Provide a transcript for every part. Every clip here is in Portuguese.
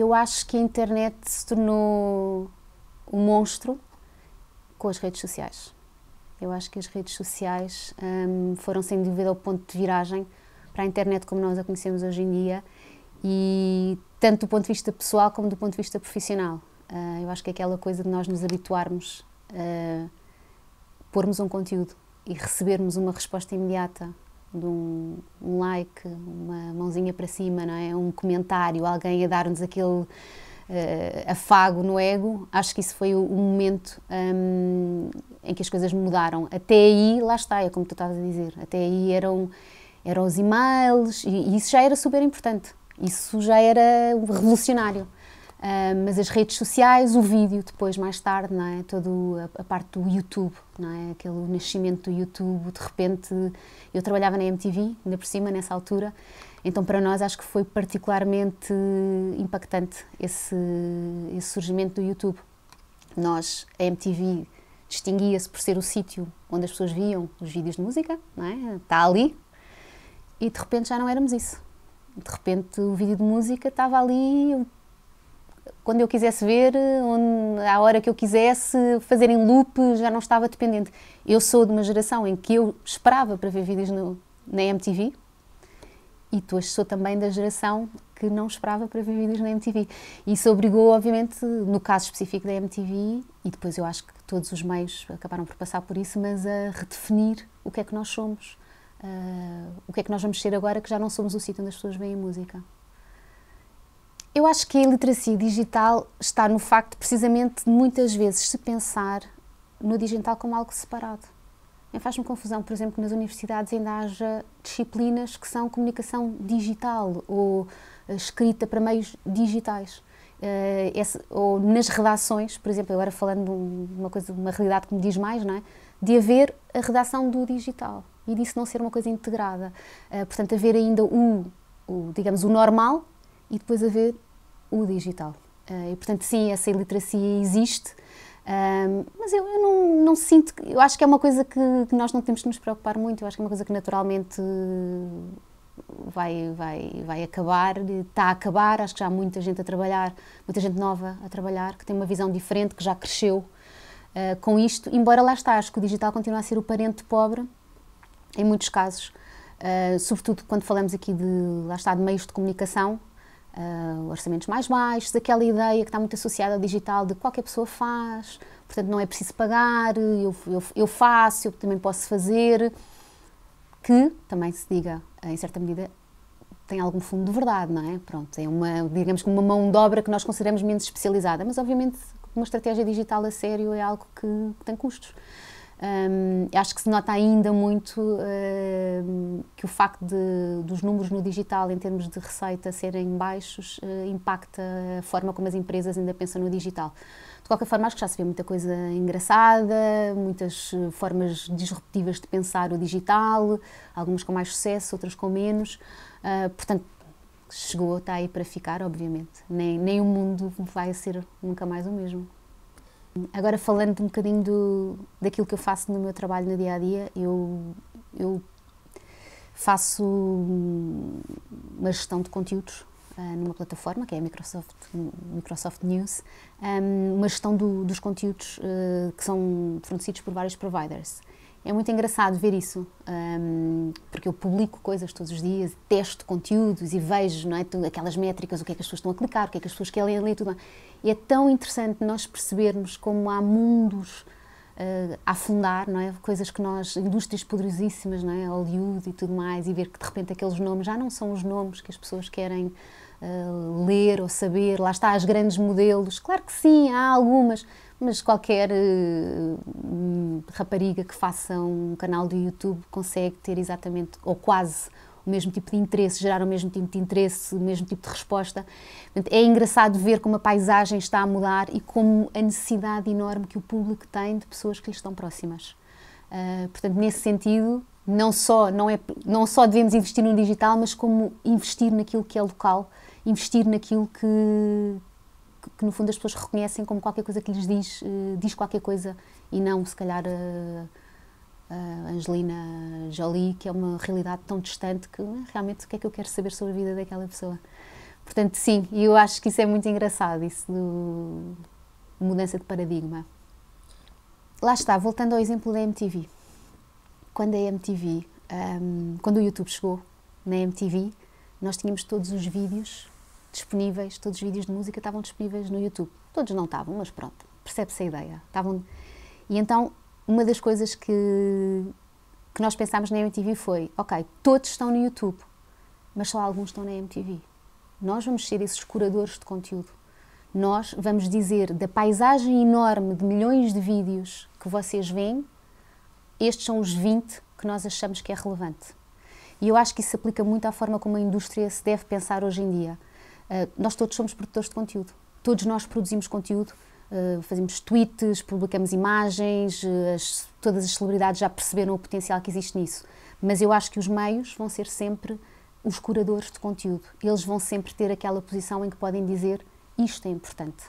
eu acho que a internet se tornou um monstro com as redes sociais. Eu acho que as redes sociais um, foram sem dúvida o ponto de viragem para a internet como nós a conhecemos hoje em dia e tanto do ponto de vista pessoal como do ponto de vista profissional. Uh, eu acho que é aquela coisa de nós nos habituarmos a pormos um conteúdo e recebermos uma resposta imediata de um, um, like, uma mãozinha para cima, não é? um comentário, alguém a dar-nos aquele uh, afago no ego, acho que isso foi o, o momento um, em que as coisas mudaram. Até aí, lá está, é como tu estavas a dizer, até aí eram, eram os e-mails e, e isso já era super importante, isso já era revolucionário. Uh, mas as redes sociais, o vídeo depois, mais tarde, não é? toda a, a, parte do YouTube, não é? Aquele nascimento do YouTube, de repente, eu trabalhava na MTV, ainda por cima, nessa altura, então para nós acho que foi particularmente impactante esse, esse surgimento do YouTube. Nós, a MTV, distinguia-se por ser o sítio onde as pessoas viam os vídeos de música, não é? Está ali, e de repente já não éramos isso de repente o vídeo de música estava ali, quando eu quisesse ver, a à hora que eu quisesse, fazer em loop, já não estava dependente. Eu sou de uma geração em que eu esperava para ver vídeos no, na MTV e tu sou também da geração que não esperava para ver vídeos na MTV. Isso obrigou, obviamente, no caso específico da MTV, e depois eu acho que todos os meios acabaram por passar por isso, mas a redefinir o que é que nós somos, uh, o que é que nós vamos ser agora que já não somos o sítio onde as pessoas veem música. Eu acho que a literacia digital está no facto, precisamente, de muitas vezes se pensar no digital como algo separado. Faz-me confusão, por exemplo, que nas universidades ainda haja disciplinas que são comunicação digital ou eh, escrita para meios digitais. Uh, esse, ou nas redações, por exemplo, agora falando de uma coisa, uma realidade que me diz mais, não é? De haver a redação do digital e disso não ser uma coisa integrada. Uh, portanto, haver ainda o, o, digamos, o normal e depois haver o digital. Uh, e, portanto, sim, essa iliteracia existe, ehm, mas eu, eu não, não, sinto, eu acho que é uma coisa que, que, nós não temos que nos preocupar muito, eu acho que é uma coisa que naturalmente vai, vai, vai acabar, está a acabar, acho que já há muita gente a trabalhar, muita gente nova a trabalhar, que tem uma visão diferente, que já cresceu uh, com isto, embora lá está, acho que o digital continua a ser o parente pobre, em muitos casos, uh, sobretudo quando falamos aqui de, lá está, de meios de comunicação, uh, orçamentos mais baixos, aquela ideia que está muito associada ao digital de qualquer pessoa faz, portanto não é preciso pagar, eu, eu, eu faço, eu também posso fazer, que também se diga, ah, em certa medida, tem algum fundo de verdade, não é? Pronto, é uma, digamos que uma mão de obra que nós consideramos menos especializada, mas obviamente uma estratégia digital a sério é algo que, que tem custos. Um, acho que se nota ainda muito uh, que o facto de, dos números no digital, em termos de receita, serem baixos, uh, impacta a forma como as empresas ainda pensam no digital. De qualquer forma, acho que já se vê muita coisa engraçada, muitas eh, formas disruptivas de pensar o digital, algumas com mais sucesso, outras com menos. Uh, portanto, chegou, está aí para ficar, obviamente. Nem, nem o mundo vai ser nunca mais o mesmo. Agora falando um bocadinho do, daquilo que eu faço no meu trabalho no dia a dia, eu, eu faço uma gestão de conteúdos uh, numa plataforma que é a Microsoft, Microsoft News, um, ah, uma gestão do, dos conteúdos uh, que são fornecidos por vários providers. É muito engraçado ver isso, um, porque eu publico coisas todos os dias, testo conteúdos e vejo é, aquelas métricas, o que é que as pessoas estão a clicar, o que é que as pessoas querem ler, tudo. E é tão interessante nós percebermos como há mundos uh, a afundar, não é? coisas que nós, indústrias poderosíssimas, não é? Hollywood e tudo mais, e ver que de repente aqueles nomes já não são os nomes que as pessoas querem uh, ler ou saber. Lá está, as grandes modelos, claro que sim, há algumas mas qualquer uh, rapariga que faça um canal do YouTube consegue ter exatamente, ou quase, o mesmo tipo de interesse, gerar o mesmo tipo de interesse, o mesmo tipo de resposta. É engraçado ver como a paisagem está a mudar e como a necessidade enorme que o público tem de pessoas que lhe estão próximas. Uh, portanto, nesse sentido, não só, não, é, não só devemos investir no digital, mas como investir naquilo que é local, investir naquilo que, que no fundo as pessoas reconhecem como qualquer coisa que lhes diz, eh, diz qualquer coisa e não, se calhar, eh, eh, Angelina Jolie, que é uma realidade tão distante que realmente o que é que eu quero saber sobre a vida daquela pessoa. Portanto, sim, e eu acho que isso é muito engraçado, isso do mudança de paradigma. Lá está, voltando ao exemplo da MTV. Quando a MTV, um, ehm, quando o YouTube chegou na MTV, nós tínhamos todos os vídeos disponíveis, todos os vídeos de música estavam disponíveis no YouTube. Todos não estavam, mas pronto, percebe-se a ideia. Estavam... E então, uma das coisas que, que nós pensámos na MTV foi: ok, todos estão no YouTube, mas só alguns estão na MTV. Nós vamos ser esses curadores de conteúdo. Nós vamos dizer da paisagem enorme de milhões de vídeos que vocês veem, estes são os 20 que nós achamos que é relevante. E eu acho que isso se aplica muito à forma como a indústria se deve pensar hoje em dia. Eh, nós todos somos produtores de conteúdo. Todos nós produzimos conteúdo, eh, fazemos tweets, publicamos imagens, eh, as, todas as celebridades já perceberam o potencial que existe nisso. Mas eu acho que os meios vão ser sempre os curadores de conteúdo. Eles vão sempre ter aquela posição em que podem dizer isto é importante.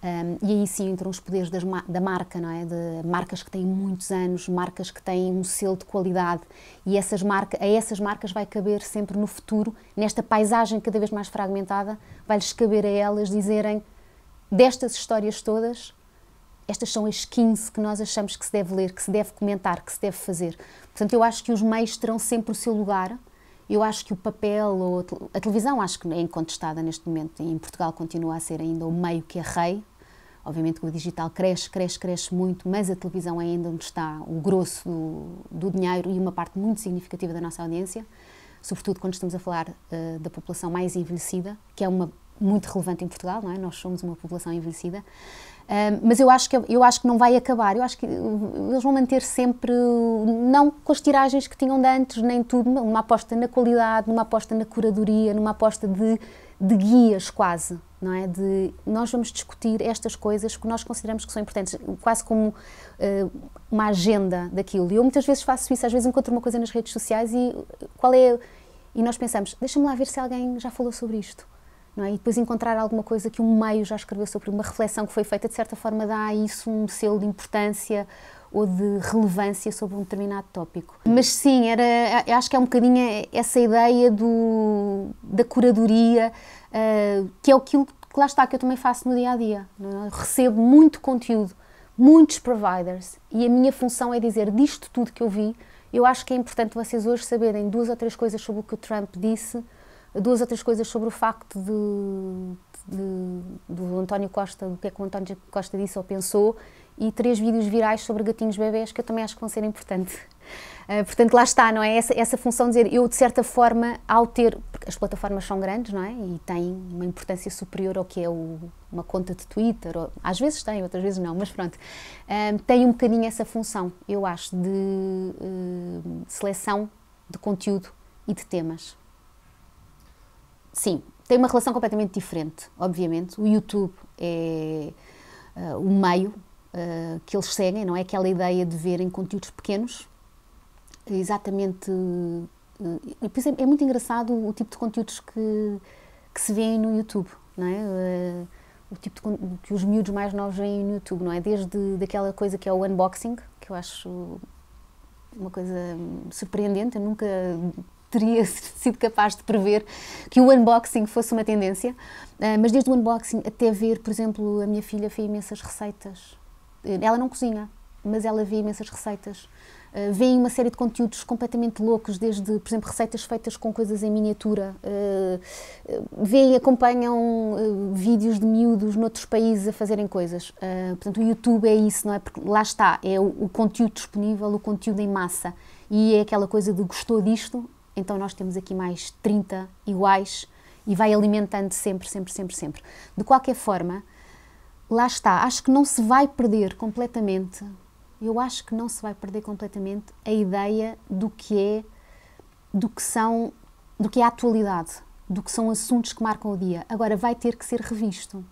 Um, e aí sim entram os poderes das, da marca, não é? De marcas que têm muitos anos, marcas que têm um selo de qualidade e essas marca, a essas marcas vai caber sempre no futuro, nesta paisagem cada vez mais fragmentada, vai-lhes caber a elas dizerem destas histórias todas, estas são as 15 que nós achamos que se deve ler, que se deve comentar, que se deve fazer. Portanto, eu acho que os meios terão sempre o seu lugar, eu acho que o papel, ou a televisão, acho que é incontestada neste momento, em Portugal continua a ser ainda o meio que é rei. Obviamente que o digital cresce, cresce, cresce muito, mas a televisão é ainda onde está o grosso do, do dinheiro e uma parte muito significativa da nossa audiência, sobretudo quando estamos a falar uh, da população mais envelhecida, que é uma muito relevante em Portugal, não é? Nós somos uma população envelhecida mas eu acho, que, eu acho que não vai acabar. Eu acho que eles vão manter sempre, não com as tiragens que tinham de antes, nem tudo, uma aposta na qualidade, numa aposta na curadoria, numa aposta de, de guias quase, não é? De nós vamos discutir estas coisas que nós consideramos que são importantes, quase como uh, uma agenda daquilo. E eu muitas vezes faço isso, às vezes encontro uma coisa nas redes sociais e qual é. E nós pensamos, deixa-me lá ver se alguém já falou sobre isto é? E depois encontrar alguma coisa que um meio já escreveu sobre uma reflexão que foi feita, de certa forma dá a isso um selo de importância ou de relevância sobre um determinado tópico. Mas sim, era, acho que é um bocadinho essa ideia do, da curadoria, uh, que é aquilo que lá está, que eu também faço no dia a dia. É? Recebo muito conteúdo, muitos providers, e a minha função é dizer disto tudo que eu vi. Eu acho que é importante vocês hoje saberem duas ou três coisas sobre o que o Trump disse duas outras coisas sobre o facto de, de, do António Costa, o que é que o António Costa disse ou pensou, e três vídeos virais sobre gatinhos bebés que eu também acho que vão ser importantes. Uh, portanto, lá está, não é? Essa, essa função de dizer, eu de certa forma, ao ter. Porque as plataformas são grandes, não é? E têm uma importância superior ao que é o, uma conta de Twitter. Ou, às vezes tem, outras vezes não, mas pronto. Uh, tem um bocadinho essa função, eu acho, de uh, seleção de conteúdo e de temas. Sim, tem uma relação completamente diferente, obviamente. O YouTube é uh, o meio uh, que eles seguem, não é aquela ideia de verem conteúdos pequenos, exatamente. Uh, eh, exemplo é, é, muito engraçado o, o tipo de conteúdos que, que se vêem no YouTube, não é? o tipo de, que os miúdos mais novos veem no YouTube, não é? Desde daquela coisa que é o unboxing, que eu acho uma coisa hum, surpreendente, eu nunca teria sido capaz de prever que o unboxing fosse uma tendência, ah, mas desde o unboxing até ver, por exemplo, a minha filha fez imensas receitas. Ela não cozinha, mas ela vê imensas receitas. Uh, ah, vêem uma série de conteúdos completamente loucos, desde, por exemplo, receitas feitas com coisas em miniatura. Uh, ah, vêem e acompanham uh, vídeos de miúdos noutros países a fazerem coisas. Uh, portanto, o YouTube é isso, não é? Porque lá está, é o, o conteúdo disponível, o conteúdo em massa. E é aquela coisa de gostou disto, então nós temos aqui mais 30 iguais e vai alimentando sempre, sempre, sempre, sempre. De qualquer forma, lá está, acho que não se vai perder completamente, eu acho que não se vai perder completamente a ideia do que é, do que são, do que é a atualidade, do que são assuntos que marcam o dia. Agora vai ter que ser revisto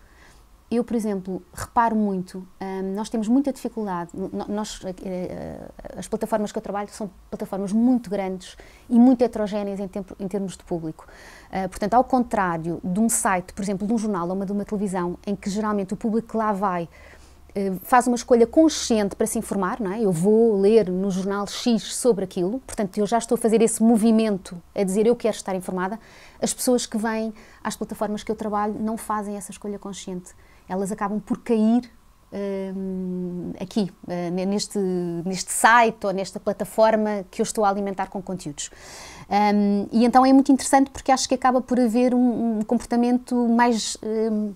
eu, por exemplo, reparo muito, um, nós temos muita dificuldade, nós, eh, eh, as plataformas que eu trabalho são plataformas muito grandes e muito heterogêneas em, tempo, em termos de público. Uh, portanto, ao contrário de um site, por exemplo, de um jornal ou uma, de uma televisão, em que geralmente o público que lá vai uh, faz uma escolha consciente para se informar, não é? eu vou ler no jornal X sobre aquilo, portanto eu já estou a fazer esse movimento a dizer eu quero estar informada, as pessoas que vêm às plataformas que eu trabalho não fazem essa escolha consciente elas acabam por cair hum, aqui, uh, neste, neste site ou nesta plataforma que eu estou a alimentar com conteúdos. Um, e então é muito interessante porque acho que acaba por haver um, um comportamento mais. Hum,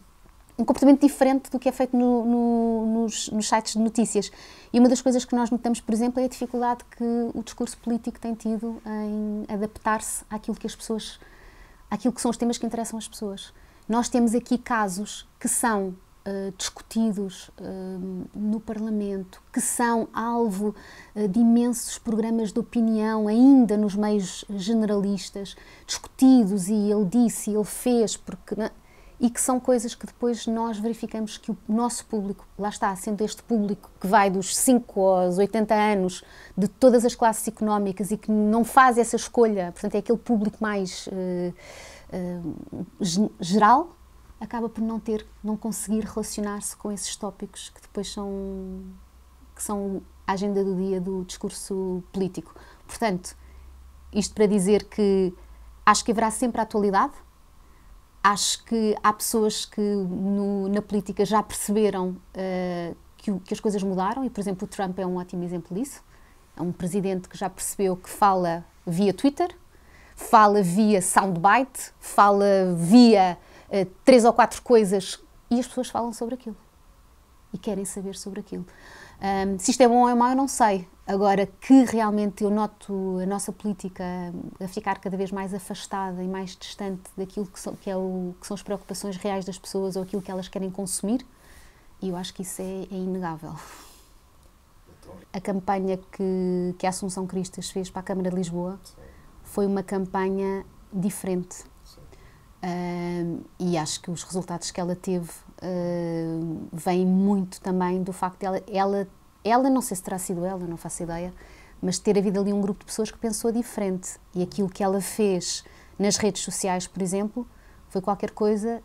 um comportamento diferente do que é feito no, no, nos, nos, sites de notícias. E uma das coisas que nós notamos, por exemplo, é a dificuldade que o discurso político tem tido em adaptar-se àquilo que as pessoas, àquilo que são os temas que interessam as pessoas. Nós temos aqui casos que são uh, discutidos uh, no Parlamento, que são alvo uh, de imensos programas de opinião, ainda nos meios generalistas, discutidos e ele disse, ele fez, porque. Né, e que são coisas que depois nós verificamos que o nosso público, lá está, sendo este público que vai dos 5 aos 80 anos, de todas as classes económicas e que não faz essa escolha, portanto é aquele público mais uh, geral, acaba por não ter, não conseguir relacionar-se com esses tópicos que depois são que são a agenda do dia do discurso político. Portanto, isto para dizer que acho que haverá sempre a atualidade. Acho que há pessoas que no, na política já perceberam uh, que, que, as coisas mudaram e, por exemplo, o Trump é um ótimo exemplo disso. É um presidente que já percebeu que fala via Twitter, fala via soundbite, fala via uh, três ou quatro coisas e as pessoas falam sobre aquilo e querem saber sobre aquilo. Um, se isto é bom ou é mau, eu não sei. Agora que realmente eu noto a nossa política eh, a ficar cada vez mais afastada e mais distante daquilo que são, que é o, que são as preocupações reais das pessoas ou aquilo que elas querem consumir, e eu acho que isso é, é inegável. A campanha que, que a Assunção Cristas fez para a Câmara de Lisboa, foi uma campanha diferente. Uh, e acho que os resultados que ela teve uh, vêm muito também do facto de ela, ela, ela, não sei se terá sido ela, não faço ideia, mas ter havido ali um grupo de pessoas que pensou diferente. E aquilo que ela fez nas redes sociais, por exemplo, foi qualquer coisa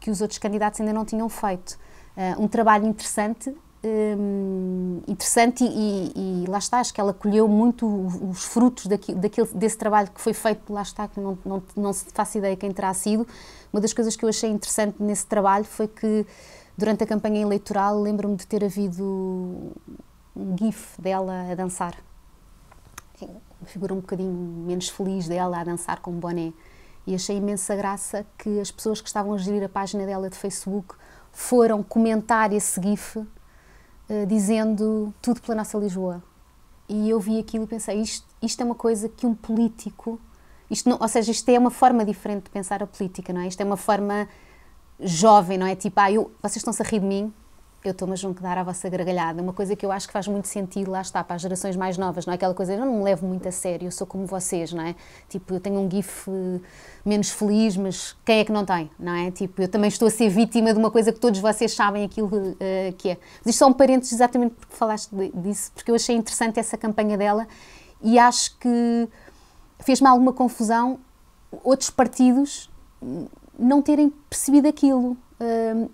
que os outros candidatos ainda não tinham feito. Uh, um trabalho interessante hum, interessante e, e, e, lá está, acho que ela colheu muito os frutos daquele, desse trabalho que foi feito, lá está, que não, não, não se faz ideia quem terá sido. Uma das coisas que eu achei interessante nesse trabalho foi que durante a campanha eleitoral lembro-me de ter havido um gif dela a dançar. Uma figura um bocadinho menos feliz dela a dançar com um boné. E achei imensa graça que as pessoas que estavam a gerir a página dela de Facebook foram comentar esse GIF eh, dizendo tudo pela nossa Lisboa. E eu vi aquilo e pensei, isto, isto é uma coisa que um político, isto não, ou seja, isto é uma forma diferente de pensar a política, não é? Isto é uma forma jovem, não é? Tipo, ah, eu, vocês estão-se a rir de mim, eu estou, me a que dar à vossa gargalhada. Uma coisa que eu acho que faz muito sentido, lá está, para as gerações mais novas, não é aquela coisa, eu não me levo muito a sério, eu sou como vocês, não é? Tipo, eu tenho um gif eh, menos feliz, mas quem é que não tem, não é? Tipo, eu também estou a ser vítima de uma coisa que todos vocês sabem aquilo uh, que é. Mas isto só um parênteses exatamente porque falaste disso, porque eu achei interessante essa campanha dela e acho que fez-me alguma confusão outros partidos hum, não terem percebido aquilo,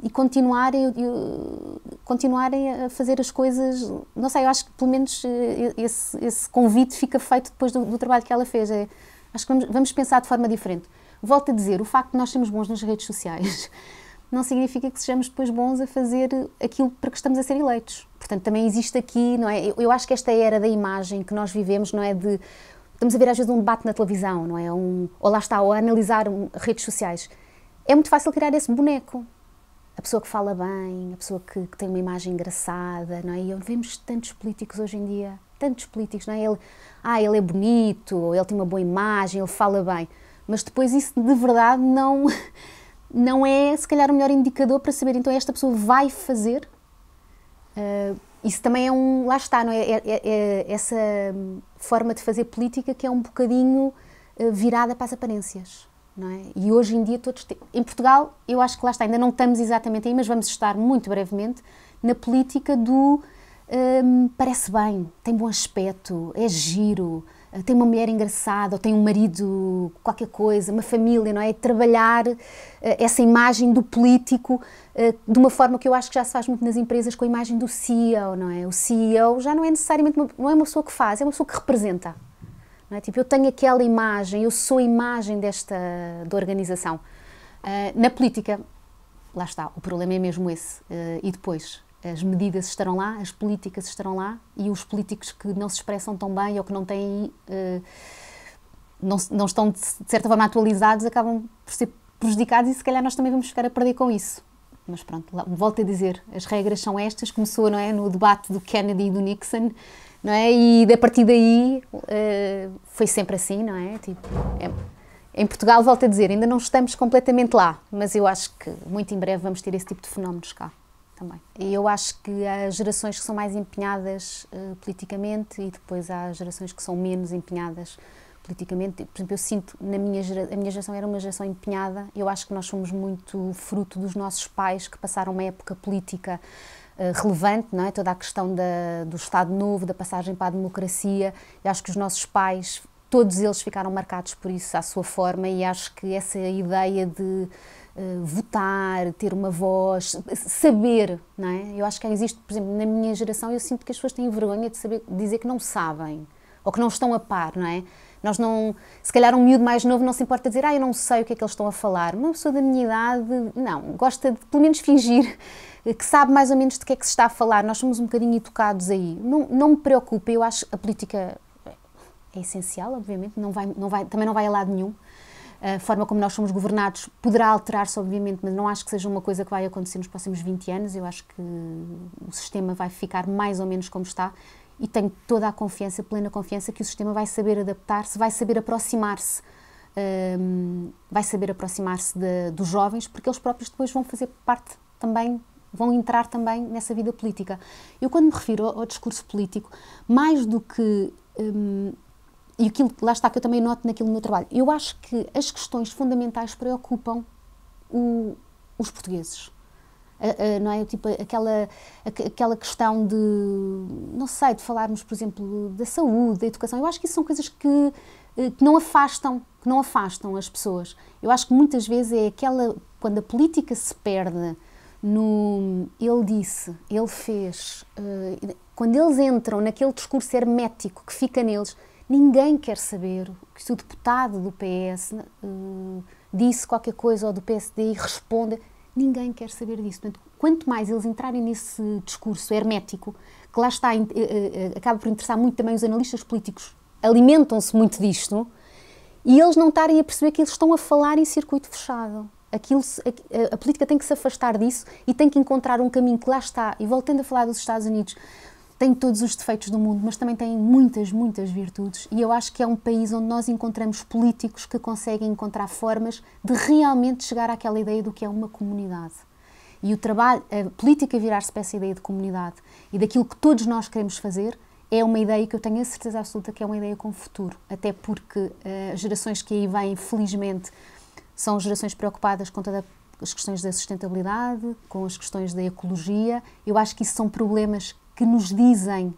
e continuarem, eu, continuarem a fazer as coisas. Não sei, eu acho que pelo menos eh, esse, esse convite fica feito depois do, do trabalho que ela fez. É, acho que vamos, vamos pensar de forma diferente. Volto a dizer, o facto de nós sermos bons nas redes sociais não significa que sejamos depois bons a fazer aquilo para que estamos a ser eleitos. Portanto, também existe aqui, não é? Eu, eu acho que esta era da imagem que nós vivemos, não é? De, estamos a ver às vezes um debate na televisão, não é? Um, ou lá está, ou a analisar um, redes sociais é muito fácil criar esse boneco. A pessoa que fala bem, a pessoa que, que tem uma imagem engraçada, não é? E vemos tantos políticos hoje em dia, tantos políticos, não é? Ele, ah, ele é bonito, ele tem uma boa imagem, ele fala bem, mas depois isso de verdade não não é se calhar o melhor indicador para saber então é esta pessoa vai fazer. Uh, isso também é um. Lá está, não é? É, é, é? essa forma de fazer política que é um bocadinho ah, virada para as aparências. É? E hoje em dia todos em Portugal, eu acho que lá está, ainda não estamos exatamente aí, mas vamos estar muito brevemente na política do hum, parece bem, tem bom aspecto, é giro, tem uma mulher engraçada, ou tem um marido, qualquer coisa, uma família, não é? E trabalhar eh, essa imagem do político eh, de uma forma que eu acho que já se faz muito nas empresas com a imagem do CEO, não é? O CEO já não é necessariamente uma, não é uma pessoa que faz, é uma pessoa que representa. É? Tipo, eu tenho aquela imagem, eu sou a imagem desta da organização. Uh, na política, lá está, o problema é mesmo esse. Uh, e depois, as medidas estarão lá, as políticas estarão lá e os políticos que não se expressam tão bem ou que não têm. Uh, não, não estão, de certa forma, atualizados, acabam por ser prejudicados e se calhar nós também vamos ficar a perder com isso. Mas pronto, volto a dizer, as regras são estas. Começou não é, no debate do Kennedy e do Nixon não é? E a partir daí uh, foi sempre assim, não é? Tipo, é, em Portugal, volto a dizer, ainda não estamos completamente lá, mas eu acho que muito em breve vamos ter esse tipo de fenómenos cá também. E eu acho que há gerações que são mais empenhadas uh, politicamente e depois há gerações que são menos empenhadas politicamente. Por exemplo, eu sinto, na minha a minha geração era uma geração empenhada, eu acho que nós somos muito fruto dos nossos pais que passaram uma época política eh, relevante, não é? toda a questão da, do Estado Novo, da passagem para a democracia. Eu acho que os nossos pais, todos eles ficaram marcados por isso à sua forma e acho que essa ideia de uh, votar, ter uma voz, saber, não é? Eu acho que existe, por exemplo, na minha geração eu sinto que as pessoas têm vergonha de saber de dizer que não sabem ou que não estão a par, não é? Nós não, se calhar um miúdo mais novo não se importa dizer, ah, eu não sei o que é que eles estão a falar. Uma pessoa da minha idade, não, gosta de pelo menos fingir que sabe mais ou menos de que é que se está a falar. Nós somos um bocadinho educados aí. Não, não me preocupe eu acho a política é essencial, obviamente, não vai, não vai, também não vai a lado nenhum. A forma como nós somos governados poderá alterar-se, obviamente, mas não acho que seja uma coisa que vai acontecer nos próximos 20 anos. Eu acho que o sistema vai ficar mais ou menos como está e tenho toda a confiança, plena confiança, que o sistema vai saber adaptar-se, vai saber aproximar-se. Um, vai saber aproximar-se dos jovens, porque eles próprios depois vão fazer parte também vão entrar também nessa vida política. Eu, quando me refiro ao, ao discurso político, mais do que. Hum, e aquilo, lá está que eu também noto naquilo no meu trabalho, eu acho que as questões fundamentais preocupam o, os portugueses. A, a, não é? Tipo, aquela, a, aquela questão de, não sei, de falarmos, por exemplo, da saúde, da educação. Eu acho que isso são coisas que, eh, que não afastam, que não afastam as pessoas. Eu acho que muitas vezes é aquela, quando a política se perde no ele disse, ele fez. Eh, quando eles entram naquele discurso hermético que fica neles, ninguém quer saber que se o deputado do PS eh, disse qualquer coisa ou do PSD e responda. Ninguém quer saber disso. Portanto, quanto mais eles entrarem nesse discurso hermético, que lá está, eh, acaba por interessar muito também os analistas políticos, alimentam-se muito disto, e eles não estarem a perceber que eles estão a falar em circuito fechado aquilo, a, a, política tem que se afastar disso e tem que encontrar um caminho que lá está. E voltando a falar dos Estados Unidos, tem todos os defeitos do mundo, mas também tem muitas, muitas virtudes. E eu acho que é um país onde nós encontramos políticos que conseguem encontrar formas de realmente chegar àquela ideia do que é uma comunidade. E o trabalho, a política virar-se para essa ideia de comunidade e daquilo que todos nós queremos fazer, é uma ideia que eu tenho a certeza absoluta que é uma ideia com futuro, até porque as uh, eh, gerações que aí vêm, felizmente, são gerações preocupadas com todas as questões da sustentabilidade, com as questões da ecologia. Eu acho que isso são problemas que nos dizem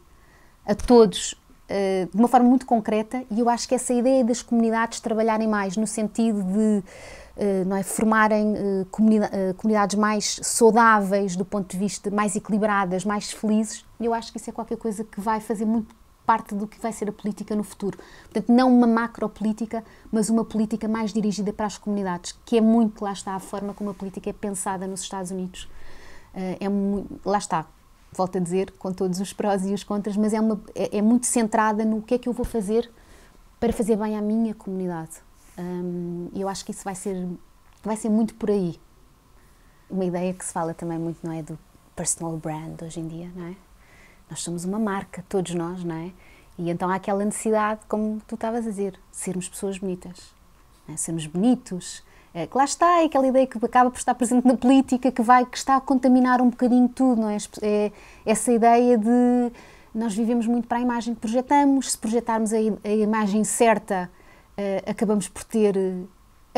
a todos eh, de uma forma muito concreta e eu acho que essa ideia das comunidades trabalharem mais no sentido de eh, não é, formarem eh, comunidades mais saudáveis do ponto de vista mais equilibradas, mais felizes, eu acho que isso é qualquer coisa que vai fazer muito parte do que vai ser a política no futuro. Portanto, não uma macro-política, mas uma política mais dirigida para as comunidades, que é muito, lá está, a forma como a política é pensada nos Estados Unidos. Eh, é muito, lá está, volto a dizer, com todos os prós e os contras, mas é, uma, é, é, muito centrada no que é que eu vou fazer para fazer bem à minha comunidade. E um, eu acho que isso vai ser, vai ser muito por aí. Uma ideia que se fala também muito, não é? Do personal brand hoje em dia, não é? Nós somos uma marca, todos nós, não é? E então há aquela necessidade, como tu estavas a dizer, de sermos pessoas bonitas, é? sermos bonitos. É, que lá está, é aquela ideia que acaba por estar presente na política, que vai que está a contaminar um bocadinho tudo, não é? é essa ideia de nós vivemos muito para a imagem que projetamos, se projetarmos a, a imagem certa, é, acabamos por ter eh,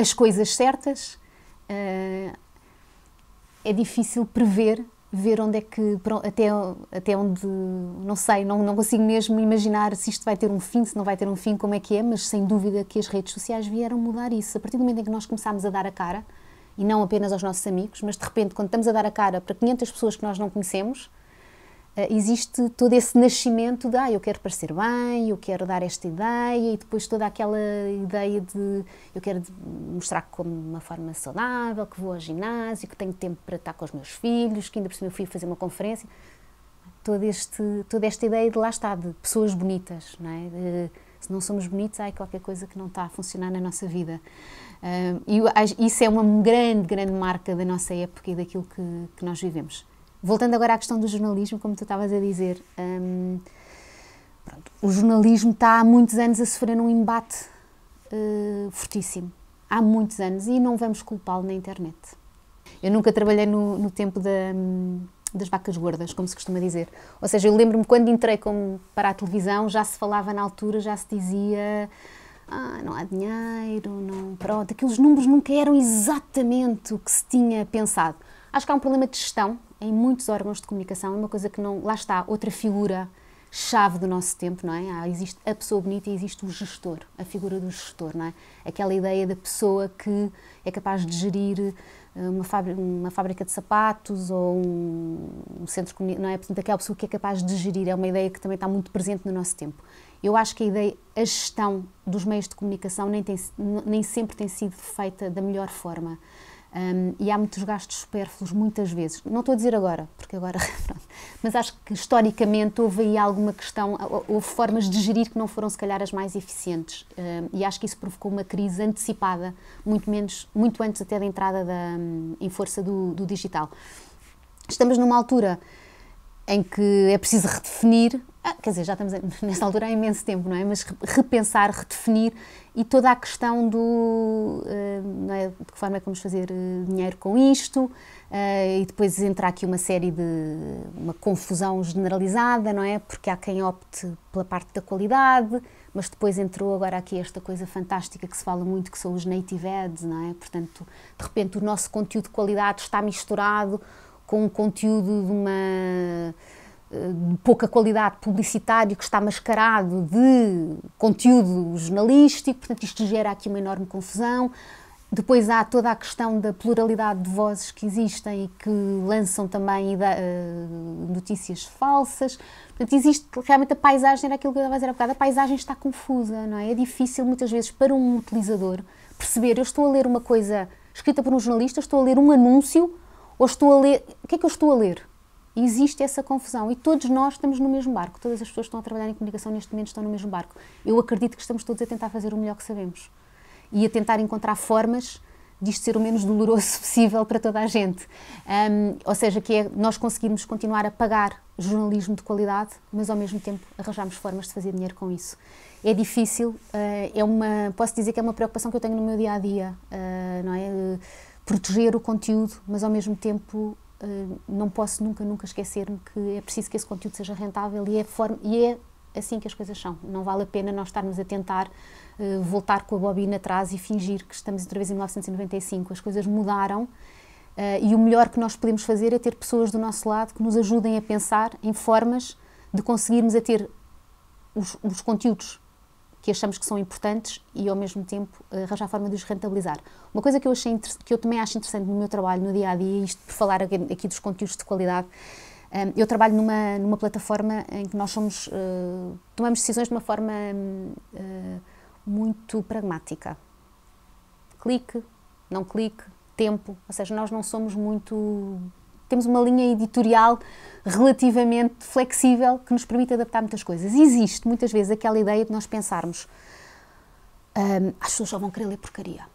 as coisas certas. é, é difícil prever ver onde é que, até, até onde, não sei, não, não consigo mesmo imaginar se isto vai ter um fim, se não vai ter um fim, como é que é, mas sem dúvida que as redes sociais vieram mudar isso. A partir do momento em que nós começámos a dar a cara, e não apenas aos nossos amigos, mas de repente, quando estamos a dar a cara para 500 pessoas que nós não conhecemos, eh, existe todo esse nascimento de ah, eu quero parecer bem, eu quero dar esta ideia e depois toda aquela ideia de eu quero mostrar como uma forma saudável, que vou ao ginásio, que tenho tempo para estar com os meus filhos, que ainda por cima eu fui fazer uma conferência. Todo este, toda esta ideia de lá está, de pessoas bonitas, não é? se não somos bonitos, há qualquer coisa que não está a funcionar na nossa vida. Eh, e isso é uma grande, grande marca da nossa época e daquilo que, que nós vivemos voltando agora à questão do jornalismo, como tu estavas a dizer, um, pronto, o jornalismo está há muitos anos a sofrer um embate uh, fortíssimo. Há muitos anos e não vamos culpá-lo na internet. Eu nunca trabalhei no, no tempo da, hum, das vacas gordas, como se costuma dizer. Ou seja, eu lembro-me quando entrei para a televisão, já se falava na altura, já se dizia ah, não há dinheiro, não. Pronto, aqueles números nunca eram exatamente o que se tinha pensado. Acho que há um problema de gestão em muitos órgãos de comunicação, é uma coisa que não. Lá está, outra figura chave do nosso tempo, não é? Ah, existe a pessoa bonita e existe o gestor, a figura do gestor, não é? Aquela ideia da pessoa que é capaz de gerir eh, uma fábrica, uma fábrica de sapatos ou um, um centro não é? Portanto, aquela pessoa que é capaz de gerir é uma ideia que também está muito presente no nosso tempo. Eu acho que a ideia, a gestão dos meios de comunicação nem, tem, nem sempre tem sido feita da melhor forma. Um, e há muitos gastos supérfluos, muitas vezes. Não estou a dizer agora, porque agora. mas acho que historicamente houve aí alguma questão, houve formas de gerir que não foram, se calhar, as mais eficientes. Um, e acho que isso provocou uma crise antecipada, muito, menos, muito antes até da entrada da, um, em força do, do digital. Estamos numa altura em que é preciso redefinir ah, quer dizer, já estamos nesta nessa altura há imenso tempo, não é? Mas repensar, redefinir e toda a questão do ah, é? de que forma é que vamos fazer ah, dinheiro com isto e depois entra aqui uma série de uma confusão generalizada, não é? Porque há quem opte pela parte da qualidade, mas depois entrou agora aqui esta coisa fantástica que se fala muito que são os native ads, não é? Portanto, de repente o nosso conteúdo de qualidade está misturado com o conteúdo de uma de pouca qualidade publicitário que está mascarado de conteúdo jornalístico, portanto, isto gera aqui uma enorme confusão. Depois há toda a questão da pluralidade de vozes que existem e que lançam também eh, notícias falsas. Portanto, existe realmente a paisagem, era aquilo que eu estava a dizer há bocado, a paisagem está confusa, não é? É difícil muitas vezes para um utilizador perceber, eu estou a ler uma coisa escrita por um jornalista, estou a ler um anúncio, ou estou a ler... O que é que eu estou a ler? existe essa confusão e todos nós estamos no mesmo barco. Todas as pessoas que estão a trabalhar em comunicação neste momento estão no mesmo barco. Eu acredito que estamos todos a tentar fazer o melhor que sabemos e a tentar encontrar formas disto ser o menos doloroso possível para toda a gente. Um, ou seja, que é nós conseguirmos continuar a pagar jornalismo de qualidade, mas ao mesmo tempo arranjarmos formas de fazer dinheiro com isso. É difícil, uh, é uma, posso dizer que é uma preocupação que eu tenho no meu dia a dia, uh, não é? Eh, proteger o conteúdo, mas ao mesmo tempo ah, não posso nunca, nunca esquecer-me que é preciso que esse conteúdo seja rentável e é, forma, e é assim que as coisas são. Não vale a pena nós estarmos a tentar uh, voltar com a bobina atrás e fingir que estamos outra vez em 1995. As coisas mudaram Uh, e o melhor que nós podemos fazer é ter pessoas do nosso lado que nos ajudem a pensar em formas de conseguirmos a ter os, os conteúdos que achamos que são importantes e, ao mesmo tempo, eh, arranjar forma de os rentabilizar. Uma coisa que eu, achei que eu também acho interessante no meu trabalho, no dia a dia, isto por falar aqui dos conteúdos de qualidade, eh, eu trabalho numa, numa plataforma em que nós somos, eh, tomamos decisões de uma forma muito pragmática. Clique, não clique, tempo, ou seja, nós não somos muito temos uma linha editorial relativamente flexível que nos permite adaptar muitas coisas. Existe muitas vezes aquela ideia de nós pensarmos um, as pessoas só vão querer ler porcaria.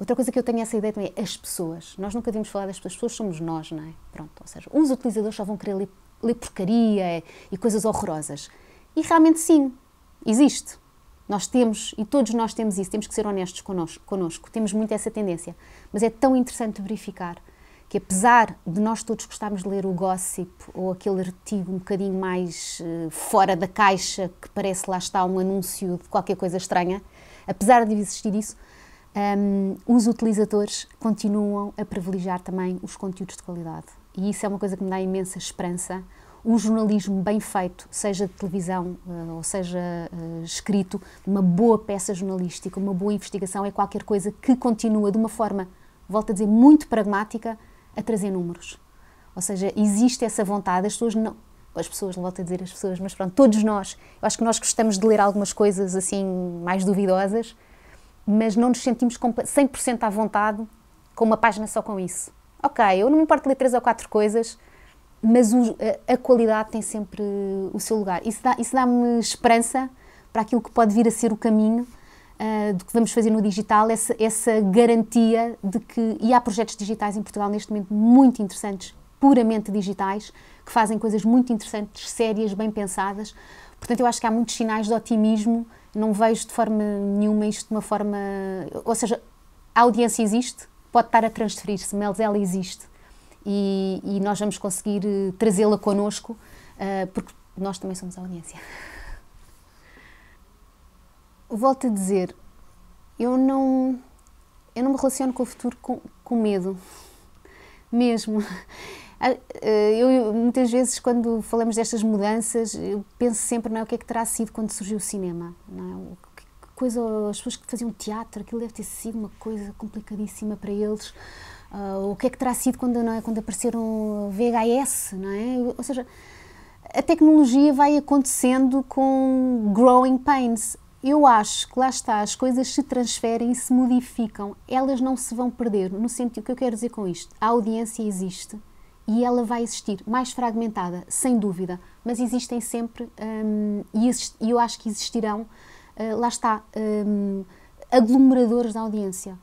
Outra coisa que eu tenho essa ideia também é as pessoas. Nós nunca devemos falar das pessoas, as pessoas somos nós, não é? Pronto, ou seja, os utilizadores só vão querer ler, ler porcaria e coisas horrorosas. E realmente sim, existe. Nós temos, e todos nós temos isso, temos que ser honestos connosco, connosco, temos muito essa tendência. Mas é tão interessante verificar que apesar de nós todos gostarmos de ler o gossip ou aquele artigo um bocadinho mais uh, fora da caixa que parece lá está um anúncio de qualquer coisa estranha, apesar de existir isso, um, ehm, os utilizadores continuam a privilegiar também os conteúdos de qualidade. E isso é uma coisa que me dá imensa esperança. Um jornalismo bem feito, seja de televisão uh, ou seja uh, escrito, uma boa peça jornalística, uma boa investigação, é qualquer coisa que continua de uma forma, volto a dizer, muito pragmática, a trazer números. Ou seja, existe essa vontade, as pessoas não. As pessoas, volto a dizer as pessoas, mas pronto, todos nós. Eu acho que nós gostamos de ler algumas coisas assim mais duvidosas, mas não nos sentimos 100% à vontade com uma página só com isso. Ok, eu não me importo ler três ou quatro coisas, mas o, a, a, qualidade tem sempre o seu lugar. Isso dá-me isso dá esperança para aquilo que pode vir a ser o caminho uh, do que vamos fazer no digital, essa, essa garantia de que. E há projetos digitais em Portugal neste momento muito interessantes, puramente digitais, que fazem coisas muito interessantes, sérias, bem pensadas. Portanto, eu acho que há muitos sinais de otimismo. Não vejo de forma nenhuma isto de uma forma. Ou seja, a audiência existe, pode estar a transferir-se, mas ela existe. E, e nós vamos conseguir eh, trazê-la connosco, uh, porque nós também somos a audiência volto a dizer, eu não, eu não me relaciono com o futuro com, com medo, mesmo. Ah, eh, eu, muitas vezes, quando falamos destas mudanças, eu penso sempre não é, o que é que terá sido quando surgiu o cinema. Não é? coisa, as pessoas que faziam teatro, aquilo deve ter sido uma coisa complicadíssima para eles. Uh, o que é que terá sido quando, não é, quando apareceram VHS, não é? Ou seja, a tecnologia vai acontecendo com growing pains eu acho que lá está, as coisas se transferem e se modificam, elas não se vão perder. No sentido que eu quero dizer com isto, a audiência existe e ela vai existir, mais fragmentada, sem dúvida, mas existem sempre hum, e, exist, eu acho que existirão, uh, lá está, um, aglomeradores da audiência,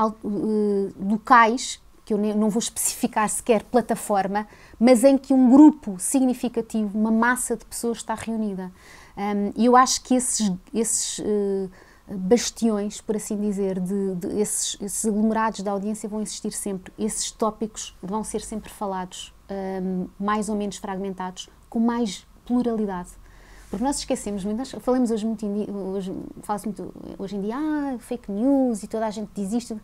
uh, uh, locais que eu não vou especificar sequer plataforma, mas em que um grupo significativo, uma massa de pessoas está reunida. E eu acho que esses, esses eh, bastiões, por assim dizer, de, de esses, esses, aglomerados da audiência vão existir sempre. Esses tópicos vão ser sempre falados, um, mais ou menos fragmentados, com mais pluralidade. Porque nós esquecemos muito, nós falamos hoje muito, hoje, muito hoje em dia, ah, fake news e toda a gente diz isto.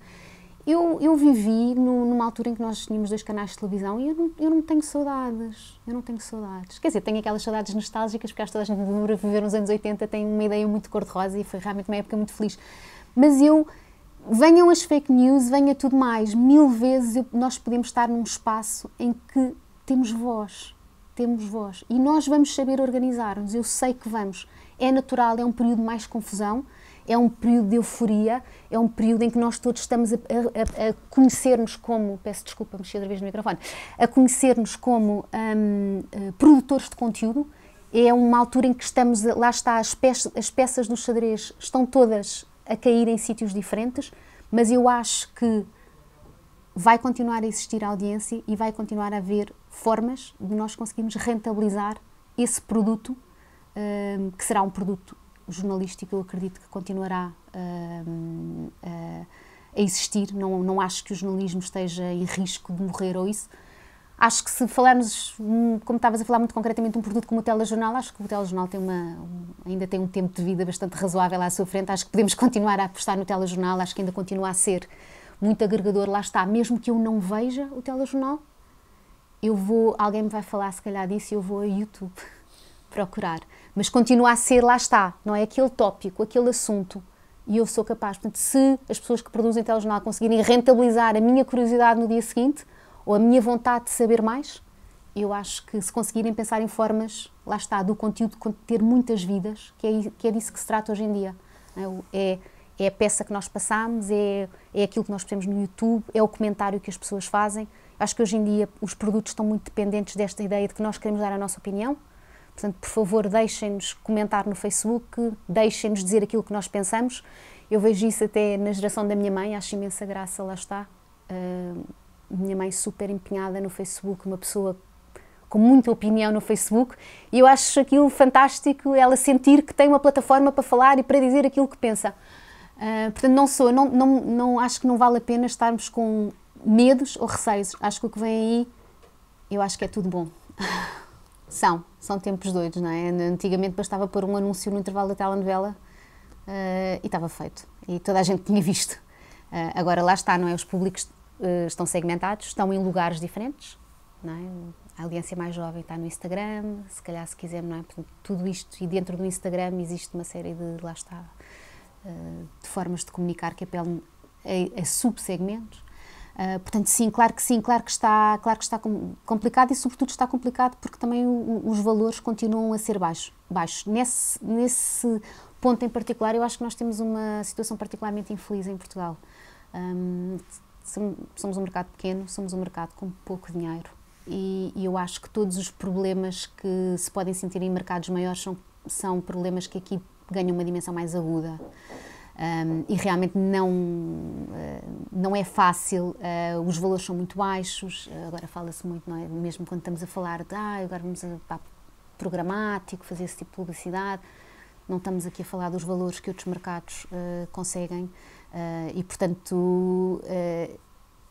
Eu, eu vivi no, numa altura em que nós tínhamos dois canais de televisão e eu não, eu não tenho saudades. Eu não tenho saudades. Quer dizer, tenho aquelas saudades nostálgicas, porque acho que toda a gente viver nos anos 80, tem uma ideia muito cor-de-rosa e foi realmente uma época muito feliz. Mas eu. Venham as fake news, venha tudo mais. Mil vezes eu, nós podemos estar num espaço em que temos voz. Temos voz. E nós vamos saber organizar-nos. Eu sei que vamos. É natural, é um período mais confusão é um período de euforia, é um período em que nós todos estamos a, a, a conhecer-nos como, peço desculpa, mexi outra vez no microfone, a conhecer-nos como um, eh, produtores de conteúdo. É uma altura em que estamos, lá está, as, peças, as peças do xadrez estão todas a cair em sítios diferentes, mas eu acho que vai continuar a existir audiência e vai continuar a haver formas de nós conseguirmos rentabilizar esse produto, hum, que será um produto jornalístico eu acredito que continuará ah, ah, a existir. Não, não acho que o jornalismo esteja em risco de morrer ou isso. Acho que se falarmos, hum, como estavas a falar muito concretamente, um produto como o telejornal, acho que o telejornal tem uma, um, ainda tem um tempo de vida bastante razoável à sua frente. Acho que podemos continuar a apostar no telejornal, acho que ainda continua a ser muito agregador. Lá está, mesmo que eu não veja o telejornal, eu vou, alguém me vai falar se calhar disso e eu vou a YouTube procurar mas continua a ser, lá está, não é? Aquele tópico, aquele assunto. E eu sou capaz. Portanto, se as pessoas que produzem telejornal conseguirem rentabilizar a minha curiosidade no dia seguinte ou a minha vontade de saber mais, eu acho que se conseguirem pensar em formas, lá está, do conteúdo ter muitas vidas, que é, que é disso que se trata hoje em dia. É? é, é a peça que nós passamos, é, é aquilo que nós fizemos no YouTube, é o comentário que as pessoas fazem. Acho que hoje em dia os produtos estão muito dependentes desta ideia de que nós queremos dar a nossa opinião, Portanto, por favor, deixem-nos comentar no Facebook, deixem-nos dizer aquilo que nós pensamos. Eu vejo isso até na geração da minha mãe, acho imensa graça, lá está. Uh, minha mãe super empenhada no Facebook, uma pessoa com muita opinião no Facebook, e eu acho aquilo fantástico, ela sentir que tem uma plataforma para falar e para dizer aquilo que pensa. Uh, portanto, não sou, não, não, não acho que não vale a pena estarmos com medos ou receios. Acho que o que vem aí, eu acho que é tudo bom. São, são tempos doidos, não é? Antigamente bastava pôr um anúncio no intervalo da telenovela uh, e estava feito. E toda a gente tinha visto. Uh, agora lá está, não é? Os públicos uh, estão segmentados, estão em lugares diferentes, não é? A audiência mais jovem está no Instagram, se calhar se quiser, não é? Portanto, tudo isto, e dentro do Instagram existe uma série de, lá está, de formas de comunicar que apelam a, a é, é subsegmentos. Ah, portanto, sim, claro que sim, claro que está, claro que está complicado e, sobretudo, está complicado porque também os valores continuam a ser baixos. Baixo. Nesse, nesse ponto em particular, eu acho que nós temos uma situação particularmente infeliz em Portugal. Um, somos um mercado pequeno, somos um mercado com pouco dinheiro e, e, eu acho que todos os problemas que se podem sentir em mercados maiores são, são problemas que aqui ganham uma dimensão mais aguda. Um, e realmente não, uh, não é fácil, uh, os valores são muito baixos, uh, agora fala-se muito, é? mesmo quando estamos a falar de ah, agora vamos a, pá, programático, fazer esse tipo de publicidade, não estamos aqui a falar dos valores que outros mercados conseguem e, portanto,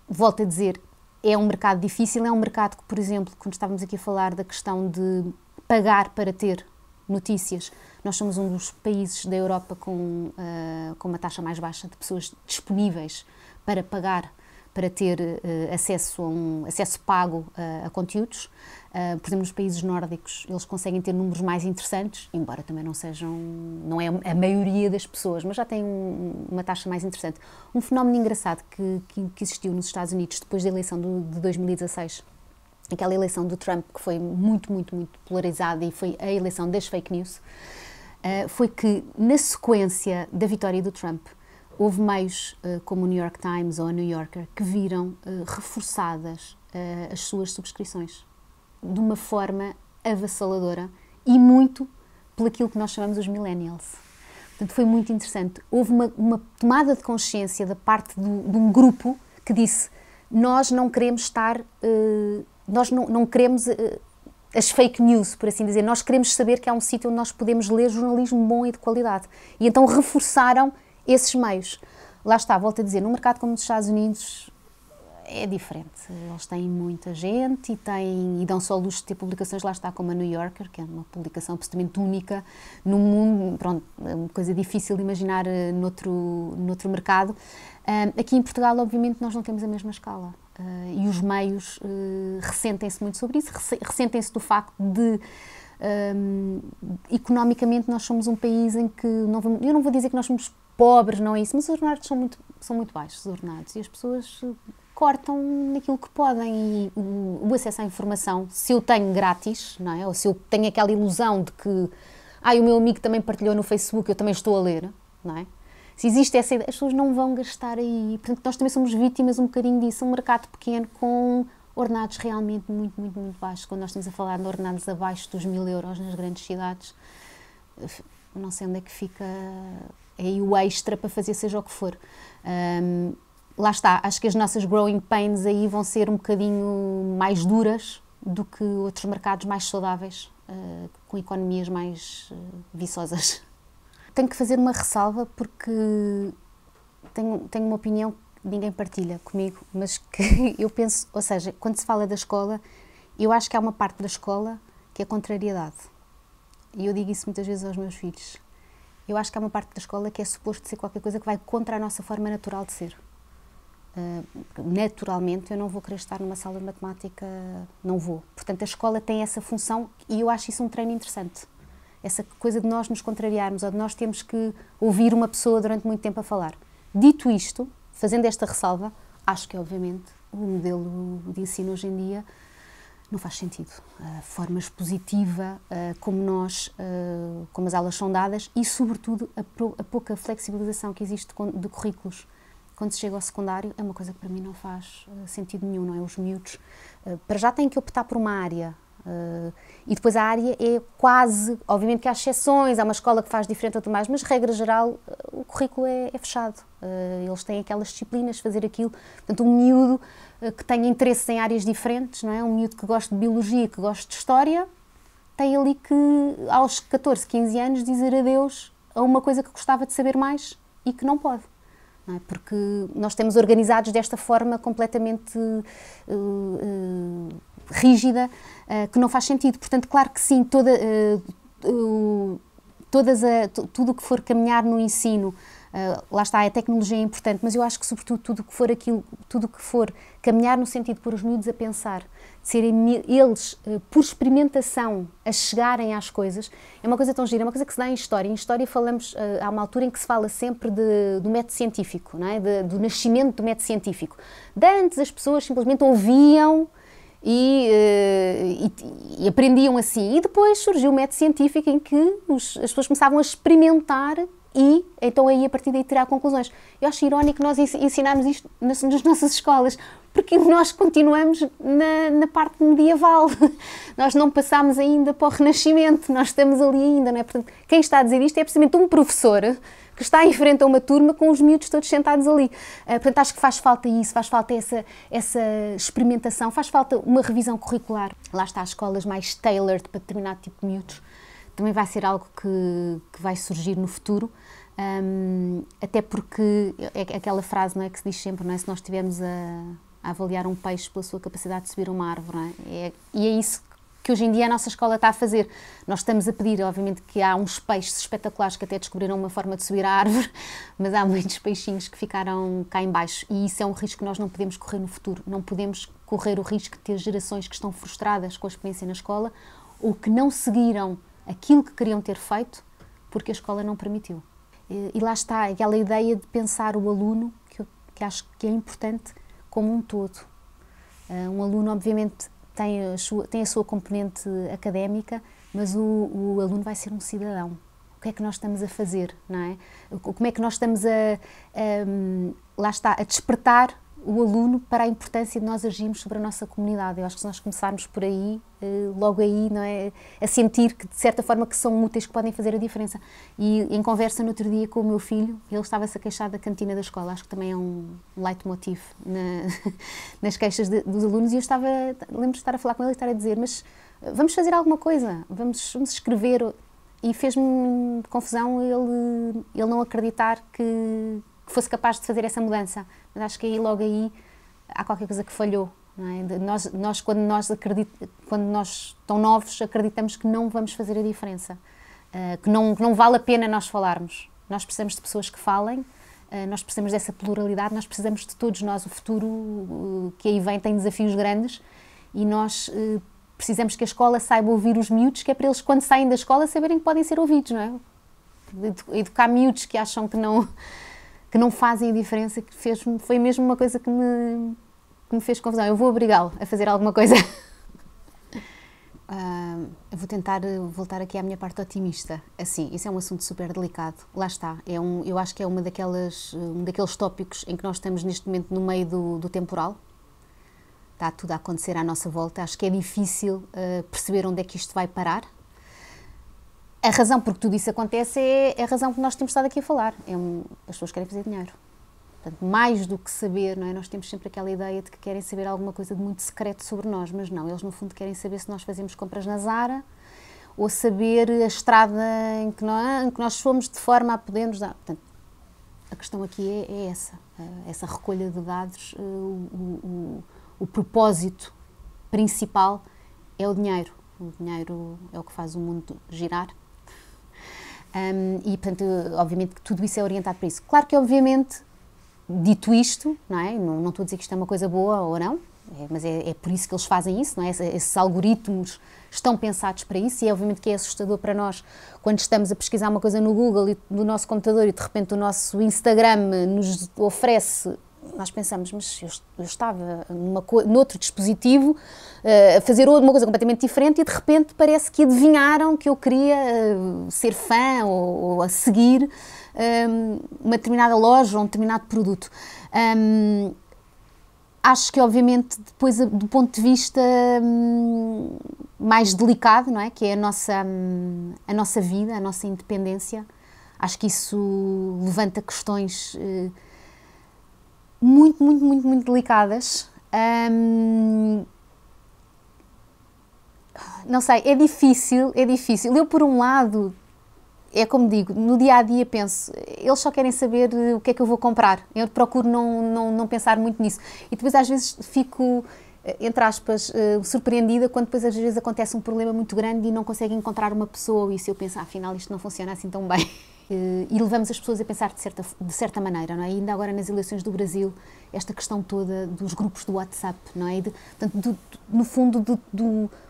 volto a dizer, é um mercado difícil, é um mercado que, por exemplo, quando estávamos aqui a falar da questão de pagar para ter notícias, nós somos um dos países da Europa com, uh, com uma taxa mais baixa de pessoas disponíveis para pagar para ter uh, acesso a um acesso pago uh, a conteúdos. Uh, por exemplo, nos países nórdicos eles conseguem ter números mais interessantes, embora também não sejam, não é a maioria das pessoas, mas já têm um, uma taxa mais interessante. Um fenómeno engraçado que, que, que, existiu nos Estados Unidos depois da eleição do, de 2016, aquela eleição do Trump que foi muito, muito, muito polarizada e foi a eleição das fake news. Eh, foi que, na sequência da vitória do Trump, houve meios eh, como o New York Times ou a New Yorker que viram eh, reforçadas as suas subscrições de uma forma avassaladora e muito aquilo que nós chamamos os millennials. Portanto, foi muito interessante. Houve uma, uma tomada de consciência da parte do, de um grupo que disse nós não queremos estar, nós não, não queremos as fake news, por assim dizer. Nós queremos saber que há um sítio onde nós podemos ler jornalismo bom e de qualidade. E então reforçaram esses meios. Lá está, volto a dizer, num mercado como os Estados Unidos é diferente. Eles têm muita gente e, têm, e dão só luxo de ter publicações, lá está, como a New Yorker, que é uma publicação absolutamente única no mundo. Pronto, é uma coisa difícil de imaginar eh, noutro, noutro mercado. aqui em Portugal, obviamente, nós não temos a mesma escala. Uh, e os meios uh, ressentem-se muito sobre isso, ressentem-se do facto de um, ehm, economicamente nós somos um país em que não vamos, eu não vou dizer que nós somos pobres, não é isso, mas os ordenados são muito, são muito baixos, os ordenados, e as pessoas eh, cortam naquilo que podem e o, o acesso à informação, se eu tenho grátis, não é? ou se eu tenho aquela ilusão de que ah, o meu amigo também partilhou no Facebook, eu também estou a ler, não é? se existe essa ideia, as pessoas não vão gastar aí. Portanto, nós também somos vítimas um bocadinho disso. Um mercado pequeno com ordenados realmente muito, muito, muito baixos. Quando nós estamos a falar de ordenados abaixo dos mil euros nas grandes cidades, não sei onde é que fica aí o extra para fazer seja o que for. Um, lá está, acho que as nossas growing pains aí vão ser um bocadinho mais duras do que outros mercados mais saudáveis, uh, com economias mais uh, viçosas tenho que fazer uma ressalva porque tenho, tenho uma opinião que ninguém partilha comigo, mas que eu penso, ou seja, quando se fala da escola, eu acho que há uma parte da escola que é contrariedade. E eu digo isso muitas vezes aos meus filhos. Eu acho que há uma parte da escola que é suposto ser qualquer coisa que vai contra a nossa forma natural de ser. Uh, naturalmente, eu não vou querer estar numa sala de matemática, não vou. Portanto, a escola tem essa função e eu acho isso um treino interessante essa coisa de nós nos contrariarmos ou de nós temos que ouvir uma pessoa durante muito tempo a falar. Dito isto, fazendo esta ressalva, acho que obviamente o modelo de ensino hoje em dia não faz sentido. A forma expositiva, como nós, como as aulas são dadas e, sobretudo, a pouca flexibilização que existe de currículos quando se chega ao secundário, é uma coisa que para mim não faz eh, sentido nenhum, não é? Os miúdos, eh, para já têm que optar por uma área Uh, e depois a área é quase, obviamente que há exceções, há uma escola que faz diferente ou tudo mais, mas regra geral eh, o currículo é, é fechado. Uh, eles têm aquelas disciplinas, fazer aquilo. Portanto, um miúdo uh, que tem interesse em áreas diferentes, não é? um miúdo que gosta de biologia, que gosta de história, tem ali que, aos 14, 15 anos, dizer adeus a uma coisa que gostava de saber mais e que não pode é? porque nós temos organizados desta forma completamente uh, rígida uh, que não faz sentido. Portanto, claro que sim, toda, uh, todas a, tudo o que for caminhar no ensino, eh, lá está, a tecnologia é importante, mas eu acho que sobretudo tudo que for aquilo, tudo que for caminhar no sentido de pôr os miúdos a pensar, de serem eles, por experimentação, a chegarem às coisas, é uma coisa tão gira, é uma coisa que se dá em história. Em história falamos, há uma altura em que se fala sempre de, do método científico, não é? De, do nascimento do método científico. De antes as pessoas simplesmente ouviam e, eh, e, e, aprendiam assim. E depois surgiu o método científico em que os, as pessoas começavam a experimentar e então aí a partir daí tirar conclusões. Eu acho irónico nós ensinarmos isto nas, nas nossas escolas, porque nós continuamos na, na parte medieval, nós não passámos ainda para o Renascimento, nós estamos ali ainda, não é? Portanto, quem está a dizer isto é precisamente um professor que está em frente a uma turma com os miúdos todos sentados ali. Uh, portanto, acho que faz falta isso, faz falta essa, essa experimentação, faz falta uma revisão curricular. Lá está, as escolas mais tailored para determinado tipo de miúdos. Também vai ser algo que, que vai surgir no futuro. Um, ehm, até porque é, é aquela frase não é, que se diz sempre, não é? se nós estivermos a, a avaliar um peixe pela sua capacidade de subir uma árvore. É? É, e é isso que hoje em dia a nossa escola está a fazer. Nós estamos a pedir, obviamente, que há uns peixes espetaculares que até descobriram uma forma de subir à árvore, mas há muitos peixinhos que ficaram cá embaixo e isso é um risco que nós não podemos correr no futuro. Não podemos correr o risco de ter gerações que estão frustradas com a experiência na escola ou que não seguiram aquilo que queriam ter feito porque a escola não permitiu. E lá está aquela ideia de pensar o aluno, que, eu, que acho que é importante, como um todo. Ah, um aluno, obviamente, tem a sua, tem a sua componente académica, mas o, o aluno vai ser um cidadão. O que é que nós estamos a fazer, não é? Como é que nós estamos a, a hum, lá está, a despertar o aluno para a importância de nós agirmos sobre a nossa comunidade. Eu acho que se nós começarmos por aí, eh, logo aí, não é? A sentir que, de certa forma, que são úteis, que podem fazer a diferença. E em conversa no outro dia com o meu filho, ele estava-se a queixar da cantina da escola. Acho que também é um leitmotiv na, nas queixas de, dos alunos. E eu estava, lembro de estar a falar com ele e estar a dizer, mas vamos fazer alguma coisa, vamos, vamos escrever. E fez-me confusão ele, ele não acreditar que que fosse capaz de fazer essa mudança. Mas acho que aí, logo aí, há qualquer coisa que falhou. É? De, nós, nós, quando nós acredit, quando nós tão novos, acreditamos que não vamos fazer a diferença, uh, que, não, que não vale a pena nós falarmos. Nós precisamos de pessoas que falem, uh, nós precisamos dessa pluralidade, nós precisamos de todos nós. O futuro uh, que aí vem tem desafios grandes e nós eh, precisamos que a escola saiba ouvir os miúdos, que é para eles, quando saem da escola, saberem que podem ser ouvidos, não é? Educar miúdos que acham que não que não fazem a diferença, que fez foi mesmo uma coisa que me, que me fez confusão. Eu vou obrigá-lo a fazer alguma coisa. Uh, vou tentar eh, voltar aqui à minha parte otimista. Assim, isso é um assunto super delicado. Lá está. É um, eu acho que é uma daquelas, eh, um daqueles tópicos em que nós estamos neste momento no meio do, do temporal. Está tudo a acontecer à nossa volta. Acho que é difícil uh, perceber onde é que isto vai parar. A razão por que tudo isso acontece é, a razão que nós temos estado aqui a falar. É um, as pessoas querem fazer dinheiro. Portanto, mais do que saber, não é? Nós temos sempre aquela ideia de que querem saber alguma coisa de muito secreto sobre nós, mas não, eles no fundo querem saber se nós fazemos compras na Zara ou saber a estrada em que nós, em que nós fomos de forma a podermos dar. Portanto, a questão aqui é, é essa, eh, essa recolha de dados, eh, o, o, o propósito principal é o dinheiro. O dinheiro é o que faz o mundo girar um, e, portanto, obviamente que tudo isso é orientado para isso. Claro que, obviamente, dito isto, não, é? não, não estou a dizer que isto é uma coisa boa ou não, é, mas é, é, por isso que eles fazem isso, não é? Esses algoritmos estão pensados para isso e é obviamente que é assustador para nós quando estamos a pesquisar uma coisa no Google e no nosso computador e de repente o nosso Instagram nos oferece nós pensamos, mas eu, eu estava numa noutro dispositivo uh, a fazer uma coisa completamente diferente e de repente parece que adivinharam que eu queria uh, ser fã ou, ou a seguir um, ehm, uma determinada loja ou um determinado produto. Um, ehm, acho que obviamente depois do ponto de vista hum, mais delicado, não é, que é a nossa hum, a nossa vida, a nossa independência, acho que isso levanta questões eh, muito, muito, muito, muito delicadas. Um, não sei, é difícil, é difícil. Eu, por um lado, é como digo, no dia a dia penso, eles só querem saber o que é que eu vou comprar. Eu procuro não, não, não pensar muito nisso. E depois, às vezes, fico, eh, entre aspas, eh, surpreendida quando depois, às vezes, acontece um problema muito grande e não conseguem encontrar uma pessoa. E se eu pensar, afinal, isto não funciona assim tão bem. Eh, e levamos as pessoas a pensar de certa, de certa maneira, não é? E ainda agora nas eleições do Brasil, esta questão toda dos grupos do WhatsApp, não é? De, portanto, do, no fundo, de, de,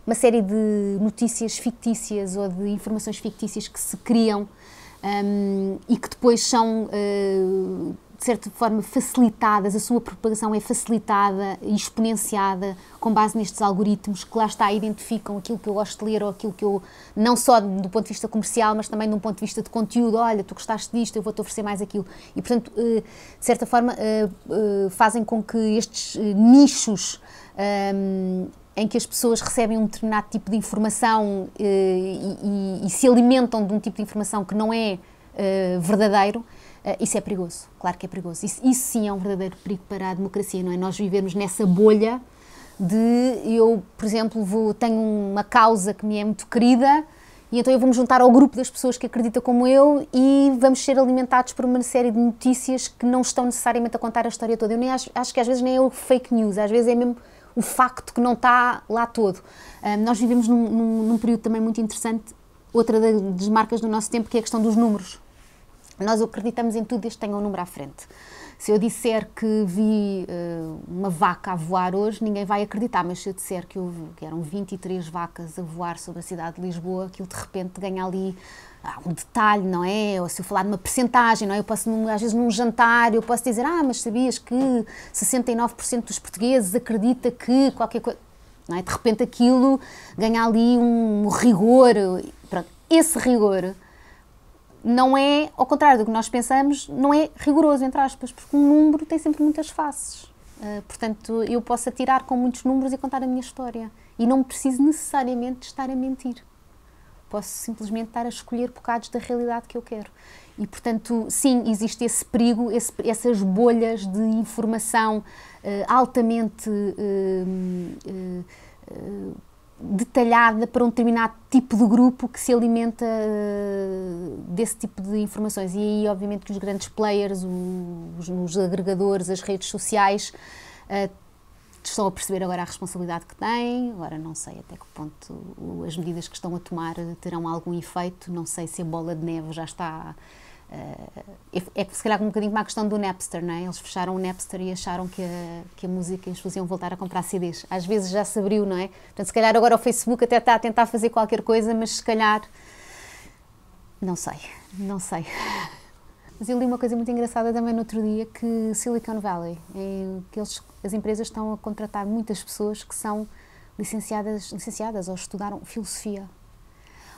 uma série de notícias fictícias ou de informações fictícias que se criam um, ehm, e que depois são uh, de certa forma, facilitadas, a sua propagação é facilitada e exponenciada com base nestes algoritmos que lá está, identificam aquilo que eu gosto de ler ou aquilo que eu, não só do ponto de vista comercial, mas também um ponto de vista de conteúdo, olha, tu gostaste disto, eu vou-te oferecer mais aquilo. E, portanto, eh, de certa forma, eh, eh, fazem com que estes nichos em que as pessoas recebem um determinado tipo de informação e, e, e se alimentam de um tipo de informação que não é verdadeiro, ah, isso é perigoso, claro que é perigoso. Isso, isso sim é um verdadeiro perigo para a democracia, não é? Nós vivemos nessa bolha de eu, por exemplo, vou, tenho uma causa que me é muito querida e então eu vou-me juntar ao grupo das pessoas que acreditam como eu e vamos ser alimentados por uma série de notícias que não estão necessariamente a contar a história toda. Eu nem acho, acho que às vezes nem é o fake news, às vezes é mesmo o facto que não está lá todo. Ah, nós vivemos num, num, num período também muito interessante, outra das marcas do nosso tempo, que é a questão dos números nós acreditamos em tudo desde que tenha um número à frente. Se eu disser que vi uh, uma vaca a voar hoje, ninguém vai acreditar, mas se eu disser que, houve, que eram 23 vacas a voar sobre a cidade de Lisboa, aquilo de repente ganha ali ah, um detalhe, não é? Ou se eu falar de uma percentagem, não é? Eu posso, num, às vezes, num jantar, eu posso dizer, ah, mas sabias que 69% dos portugueses acredita que qualquer coisa. Não é? De repente aquilo ganha ali um rigor. Pronto, esse rigor não é, ao contrário do que nós pensamos, não é rigoroso, entre aspas, porque um número tem sempre muitas faces. Uh, portanto, eu posso atirar com muitos números e contar a minha história. E não preciso necessariamente estar a mentir. Posso simplesmente estar a escolher bocados da realidade que eu quero. E, portanto, sim, existe esse perigo, esse, essas bolhas de informação uh, altamente. Uh, detalhada para um determinado tipo de grupo que se alimenta eh, desse tipo de informações. E aí, obviamente, que os grandes players, os, os agregadores, as redes sociais eh, estão a perceber agora a responsabilidade que têm, agora não sei até que ponto as medidas que estão a tomar terão algum efeito, não sei se a bola de neve já está eh, é que é, se calhar um bocadinho como a questão do Napster, não é? Eles fecharam o Napster e acharam que a, que a música eles faziam voltar a comprar CDs. Às vezes já se abriu, não é? Portanto, se calhar agora o Facebook até está a tentar fazer qualquer coisa, mas se calhar. Não sei, não sei. Mas eu li uma coisa muito engraçada também no outro dia que Silicon Valley, é que eles, as empresas estão a contratar muitas pessoas que são licenciadas, licenciadas ou estudaram filosofia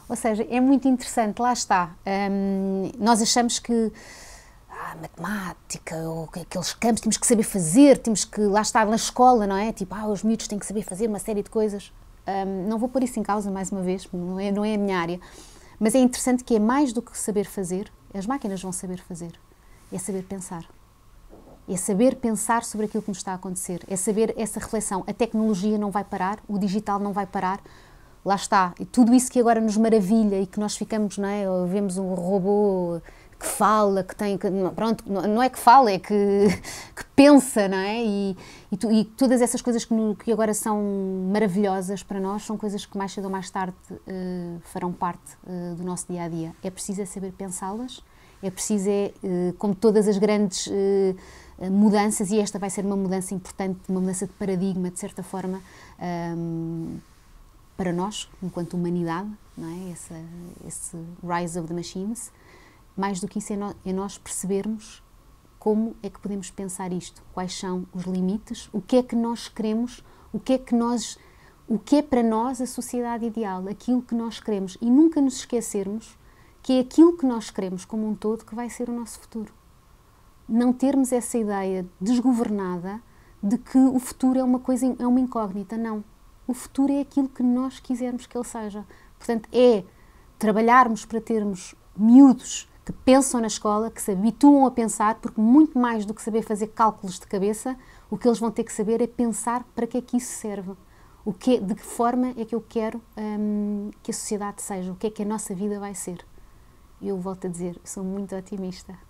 ou seja, é muito interessante, lá está. Um, nós achamos que ah, matemática, ou é aqueles campos, temos que saber fazer, temos que lá estar na escola, não é? Tipo, ah, os miúdos têm que saber fazer uma série de coisas. Um, não vou pôr isso em causa mais uma vez, não é, não é a minha área. Mas é interessante que é mais do que saber fazer, as máquinas vão saber fazer. É saber pensar. É saber pensar sobre aquilo que nos está a acontecer. É saber essa reflexão. A tecnologia não vai parar, o digital não vai parar, lá está, e tudo isso que agora nos maravilha e que nós ficamos, não é? Ou vemos um robô que fala, que tem, que, pronto, não é que fala, é que, que pensa, não é? E, e, tu, e todas essas coisas que, no, que, agora são maravilhosas para nós são coisas que mais cedo ou mais tarde uh, farão parte uh, do nosso dia a dia. É preciso é saber pensá-las, é preciso é, uh, como todas as grandes mudanças, e esta vai ser uma mudança importante, uma mudança de paradigma, de certa forma, um, ehm, para nós, enquanto humanidade, não é? Essa, esse rise of the machines, mais do que isso é, no, é nós percebermos como é que podemos pensar isto, quais são os limites, o que é que nós queremos, o que é que nós, o que é para nós a sociedade ideal, aquilo que nós queremos e nunca nos esquecermos que é aquilo que nós queremos como um todo que vai ser o nosso futuro. Não termos essa ideia desgovernada de que o futuro é uma coisa é uma incógnita, não o futuro é aquilo que nós quisermos que ele seja. Portanto, é trabalharmos para termos miúdos que pensam na escola, que se habituam a pensar, porque muito mais do que saber fazer cálculos de cabeça, o que eles vão ter que saber é pensar para que é que isso serve. O que, de que forma é que eu quero hum, que a sociedade seja? O que é que a nossa vida vai ser? Eu volto a dizer, sou muito otimista.